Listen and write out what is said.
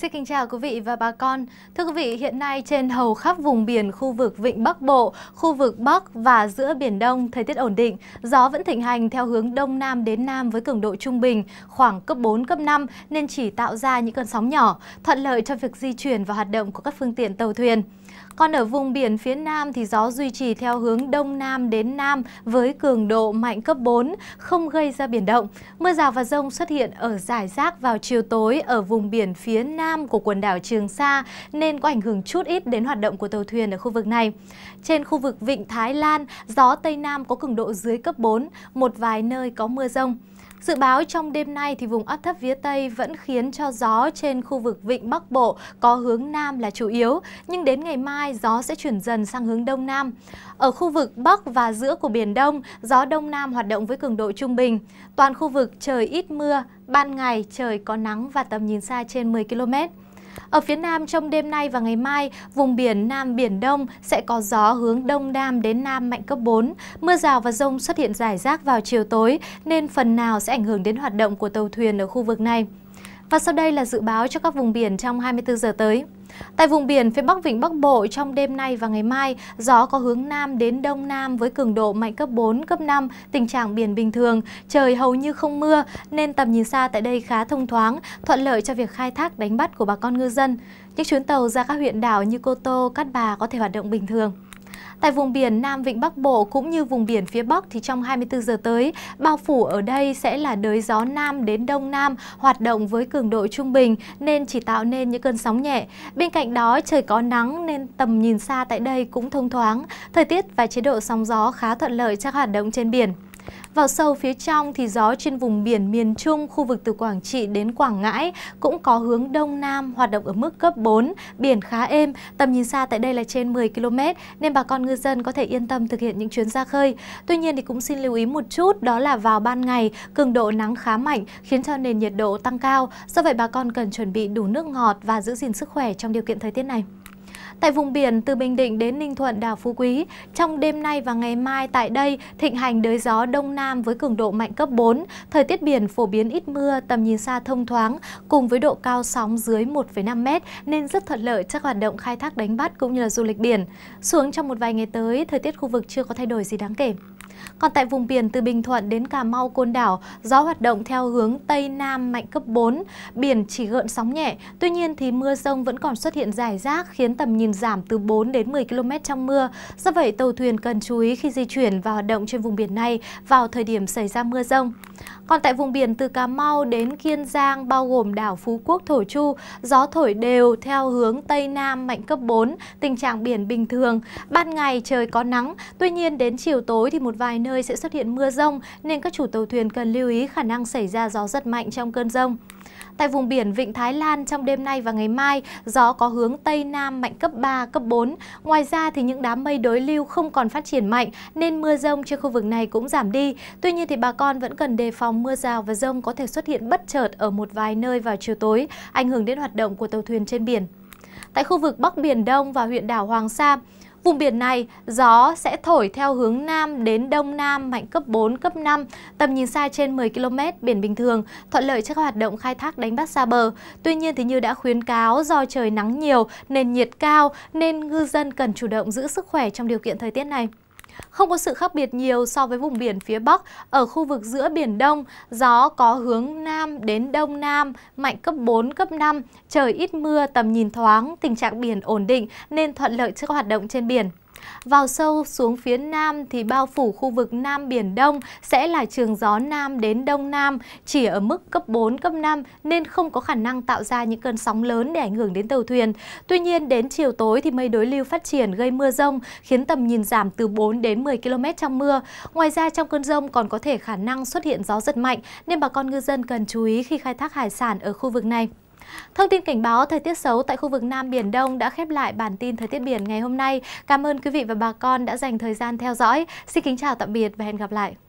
Xin kính chào quý vị và bà con. Thưa quý vị, hiện nay trên hầu khắp vùng biển khu vực Vịnh Bắc Bộ, khu vực Bắc và giữa Biển Đông thời tiết ổn định, gió vẫn thịnh hành theo hướng Đông Nam đến Nam với cường độ trung bình khoảng cấp 4, cấp 5 nên chỉ tạo ra những cơn sóng nhỏ, thuận lợi cho việc di chuyển và hoạt động của các phương tiện tàu thuyền. Còn ở vùng biển phía Nam thì gió duy trì theo hướng Đông Nam đến Nam với cường độ mạnh cấp 4, không gây ra biển động. Mưa rào và rông xuất hiện ở giải rác vào chiều tối ở vùng biển phía Nam nam của quần đảo Trường Sa nên có ảnh hưởng chút ít đến hoạt động của tàu thuyền ở khu vực này. Trên khu vực Vịnh Thái Lan, gió Tây Nam có cường độ dưới cấp 4, một vài nơi có mưa rông. Dự báo trong đêm nay thì vùng áp thấp phía Tây vẫn khiến cho gió trên khu vực vịnh Bắc Bộ có hướng Nam là chủ yếu, nhưng đến ngày mai gió sẽ chuyển dần sang hướng Đông Nam. Ở khu vực Bắc và giữa của Biển Đông, gió Đông Nam hoạt động với cường độ trung bình. Toàn khu vực trời ít mưa, ban ngày trời có nắng và tầm nhìn xa trên 10 km. Ở phía Nam trong đêm nay và ngày mai, vùng biển Nam Biển Đông sẽ có gió hướng Đông Nam đến Nam mạnh cấp 4. Mưa rào và rông xuất hiện rải rác vào chiều tối nên phần nào sẽ ảnh hưởng đến hoạt động của tàu thuyền ở khu vực này. Và sau đây là dự báo cho các vùng biển trong 24 giờ tới. Tại vùng biển phía Bắc Vịnh Bắc Bộ trong đêm nay và ngày mai, gió có hướng Nam đến Đông Nam với cường độ mạnh cấp 4, cấp 5, tình trạng biển bình thường, trời hầu như không mưa nên tầm nhìn xa tại đây khá thông thoáng, thuận lợi cho việc khai thác đánh bắt của bà con ngư dân. Những chuyến tàu ra các huyện đảo như Cô Tô, Cát Bà có thể hoạt động bình thường. Tại vùng biển Nam Vịnh Bắc Bộ cũng như vùng biển phía Bắc thì trong 24 giờ tới, bao phủ ở đây sẽ là đới gió Nam đến Đông Nam hoạt động với cường độ trung bình nên chỉ tạo nên những cơn sóng nhẹ. Bên cạnh đó, trời có nắng nên tầm nhìn xa tại đây cũng thông thoáng, thời tiết và chế độ sóng gió khá thuận lợi cho hoạt động trên biển. Vào sâu phía trong thì gió trên vùng biển miền Trung, khu vực từ Quảng Trị đến Quảng Ngãi cũng có hướng Đông Nam hoạt động ở mức cấp 4, biển khá êm, tầm nhìn xa tại đây là trên 10 km nên bà con ngư dân có thể yên tâm thực hiện những chuyến ra khơi. Tuy nhiên thì cũng xin lưu ý một chút đó là vào ban ngày cường độ nắng khá mạnh khiến cho nền nhiệt độ tăng cao, do vậy bà con cần chuẩn bị đủ nước ngọt và giữ gìn sức khỏe trong điều kiện thời tiết này. Tại vùng biển từ Bình Định đến Ninh Thuận đảo Phú Quý, trong đêm nay và ngày mai tại đây thịnh hành đới gió đông nam với cường độ mạnh cấp 4, thời tiết biển phổ biến ít mưa, tầm nhìn xa thông thoáng cùng với độ cao sóng dưới 1,5 m nên rất thuận lợi cho hoạt động khai thác đánh bắt cũng như là du lịch biển. Xuống trong một vài ngày tới, thời tiết khu vực chưa có thay đổi gì đáng kể. Còn tại vùng biển từ Bình Thuận đến Cà Mau Côn Đảo, gió hoạt động theo hướng Tây Nam mạnh cấp 4, biển chỉ gợn sóng nhẹ. Tuy nhiên thì mưa rông vẫn còn xuất hiện rải rác khiến tầm nhìn giảm từ 4 đến 10 km trong mưa. Do vậy, tàu thuyền cần chú ý khi di chuyển và hoạt động trên vùng biển này vào thời điểm xảy ra mưa rông. Còn tại vùng biển từ Cà Mau đến Kiên Giang bao gồm đảo Phú Quốc Thổ Chu, gió thổi đều theo hướng Tây Nam mạnh cấp 4, tình trạng biển bình thường. Ban ngày trời có nắng, tuy nhiên đến chiều tối thì một vài vài nơi sẽ xuất hiện mưa rông nên các chủ tàu thuyền cần lưu ý khả năng xảy ra gió rất mạnh trong cơn rông. Tại vùng biển Vịnh Thái Lan trong đêm nay và ngày mai, gió có hướng Tây Nam mạnh cấp 3, cấp 4. Ngoài ra thì những đám mây đối lưu không còn phát triển mạnh nên mưa rông trên khu vực này cũng giảm đi. Tuy nhiên thì bà con vẫn cần đề phòng mưa rào và rông có thể xuất hiện bất chợt ở một vài nơi vào chiều tối, ảnh hưởng đến hoạt động của tàu thuyền trên biển. Tại khu vực Bắc Biển Đông và huyện đảo Hoàng Sa, Vùng biển này, gió sẽ thổi theo hướng Nam đến Đông Nam mạnh cấp 4, cấp 5, tầm nhìn xa trên 10 km, biển bình thường, thuận lợi cho các hoạt động khai thác đánh bắt xa bờ. Tuy nhiên thì như đã khuyến cáo, do trời nắng nhiều, nền nhiệt cao nên ngư dân cần chủ động giữ sức khỏe trong điều kiện thời tiết này. Không có sự khác biệt nhiều so với vùng biển phía Bắc. Ở khu vực giữa Biển Đông, gió có hướng Nam đến Đông Nam, mạnh cấp 4, cấp 5, trời ít mưa, tầm nhìn thoáng, tình trạng biển ổn định nên thuận lợi cho các hoạt động trên biển. Vào sâu xuống phía Nam thì bao phủ khu vực Nam Biển Đông sẽ là trường gió Nam đến Đông Nam chỉ ở mức cấp 4, cấp 5 nên không có khả năng tạo ra những cơn sóng lớn để ảnh hưởng đến tàu thuyền. Tuy nhiên đến chiều tối thì mây đối lưu phát triển gây mưa rông khiến tầm nhìn giảm từ 4 đến 10 km trong mưa. Ngoài ra trong cơn rông còn có thể khả năng xuất hiện gió giật mạnh nên bà con ngư dân cần chú ý khi khai thác hải sản ở khu vực này. Thông tin cảnh báo thời tiết xấu tại khu vực Nam Biển Đông đã khép lại bản tin thời tiết biển ngày hôm nay. Cảm ơn quý vị và bà con đã dành thời gian theo dõi. Xin kính chào tạm biệt và hẹn gặp lại.